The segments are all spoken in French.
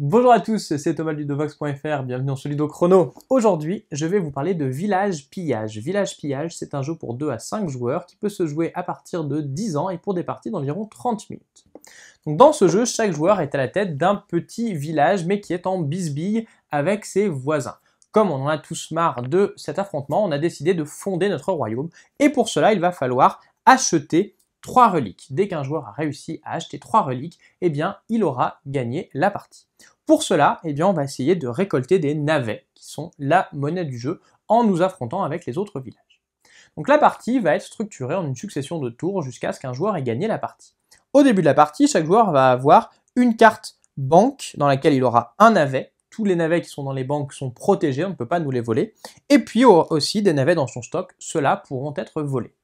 Bonjour à tous, c'est Thomas Ludovox.fr, bienvenue dans Solido Chrono. Aujourd'hui, je vais vous parler de Village Pillage. Village Pillage, c'est un jeu pour 2 à 5 joueurs qui peut se jouer à partir de 10 ans et pour des parties d'environ 30 minutes. Donc dans ce jeu, chaque joueur est à la tête d'un petit village mais qui est en bisbille avec ses voisins. Comme on en a tous marre de cet affrontement, on a décidé de fonder notre royaume et pour cela, il va falloir acheter 3 reliques. Dès qu'un joueur a réussi à acheter trois reliques, eh bien, il aura gagné la partie. Pour cela, eh bien, on va essayer de récolter des navets, qui sont la monnaie du jeu, en nous affrontant avec les autres villages. Donc la partie va être structurée en une succession de tours jusqu'à ce qu'un joueur ait gagné la partie. Au début de la partie, chaque joueur va avoir une carte banque dans laquelle il aura un navet. Tous les navets qui sont dans les banques sont protégés, on ne peut pas nous les voler. Et puis aussi des navets dans son stock, ceux-là pourront être volés.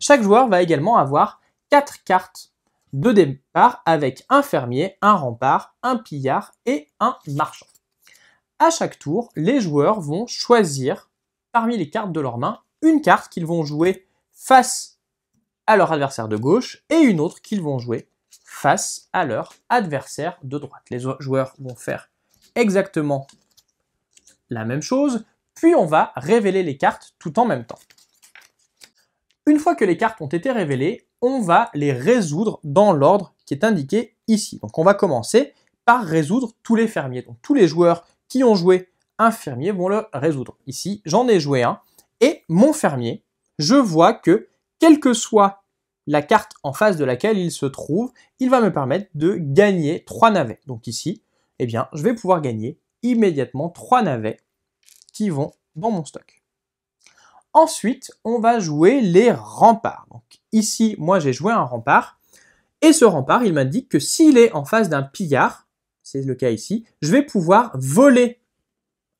Chaque joueur va également avoir 4 cartes de départ avec un fermier, un rempart, un pillard et un marchand. À chaque tour, les joueurs vont choisir parmi les cartes de leur main une carte qu'ils vont jouer face à leur adversaire de gauche et une autre qu'ils vont jouer face à leur adversaire de droite. Les joueurs vont faire exactement la même chose, puis on va révéler les cartes tout en même temps. Une fois que les cartes ont été révélées, on va les résoudre dans l'ordre qui est indiqué ici. Donc on va commencer par résoudre tous les fermiers. Donc tous les joueurs qui ont joué un fermier vont le résoudre. Ici, j'en ai joué un et mon fermier, je vois que quelle que soit la carte en face de laquelle il se trouve, il va me permettre de gagner trois navets. Donc ici, eh bien, je vais pouvoir gagner immédiatement trois navets qui vont dans mon stock. Ensuite, on va jouer les remparts ici, moi j'ai joué un rempart, et ce rempart, il m'indique que s'il est en face d'un pillard, c'est le cas ici, je vais pouvoir voler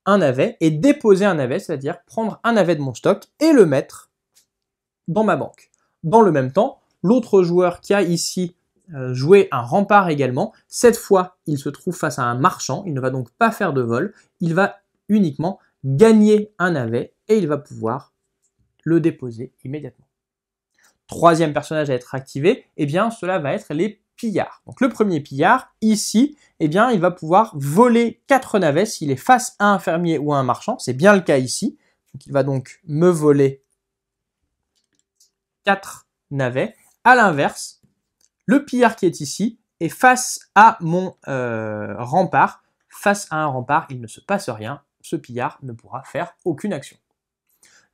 un avet et déposer un avet, c'est-à-dire prendre un avet de mon stock et le mettre dans ma banque. Dans le même temps, l'autre joueur qui a ici euh, joué un rempart également, cette fois, il se trouve face à un marchand, il ne va donc pas faire de vol, il va uniquement gagner un avet et il va pouvoir le déposer immédiatement troisième personnage à être activé, eh bien cela va être les pillards. Donc le premier pillard, ici, eh bien il va pouvoir voler quatre navets s'il est face à un fermier ou à un marchand, c'est bien le cas ici. il va donc me voler quatre navets. A l'inverse, le pillard qui est ici est face à mon euh, rempart. Face à un rempart, il ne se passe rien. Ce pillard ne pourra faire aucune action.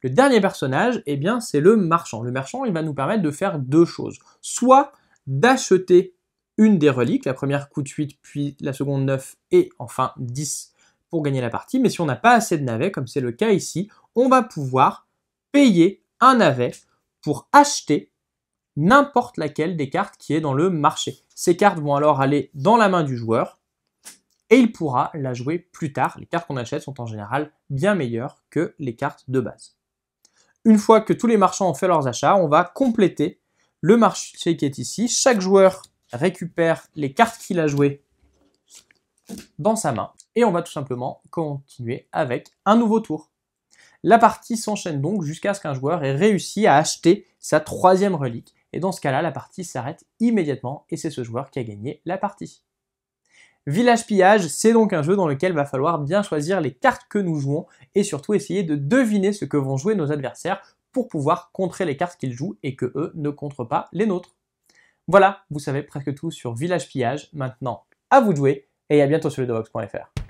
Le dernier personnage, eh bien, c'est le marchand. Le marchand, il va nous permettre de faire deux choses. Soit d'acheter une des reliques, la première coûte 8, puis la seconde 9 et enfin 10 pour gagner la partie. Mais si on n'a pas assez de navets, comme c'est le cas ici, on va pouvoir payer un navet pour acheter n'importe laquelle des cartes qui est dans le marché. Ces cartes vont alors aller dans la main du joueur et il pourra la jouer plus tard. Les cartes qu'on achète sont en général bien meilleures que les cartes de base. Une fois que tous les marchands ont fait leurs achats, on va compléter le marché qui est ici. Chaque joueur récupère les cartes qu'il a jouées dans sa main. Et on va tout simplement continuer avec un nouveau tour. La partie s'enchaîne donc jusqu'à ce qu'un joueur ait réussi à acheter sa troisième relique. Et dans ce cas-là, la partie s'arrête immédiatement et c'est ce joueur qui a gagné la partie. Village Pillage, c'est donc un jeu dans lequel va falloir bien choisir les cartes que nous jouons et surtout essayer de deviner ce que vont jouer nos adversaires pour pouvoir contrer les cartes qu'ils jouent et que eux ne contrent pas les nôtres. Voilà, vous savez presque tout sur Village Pillage. Maintenant, à vous de jouer et à bientôt sur ledovox.fr.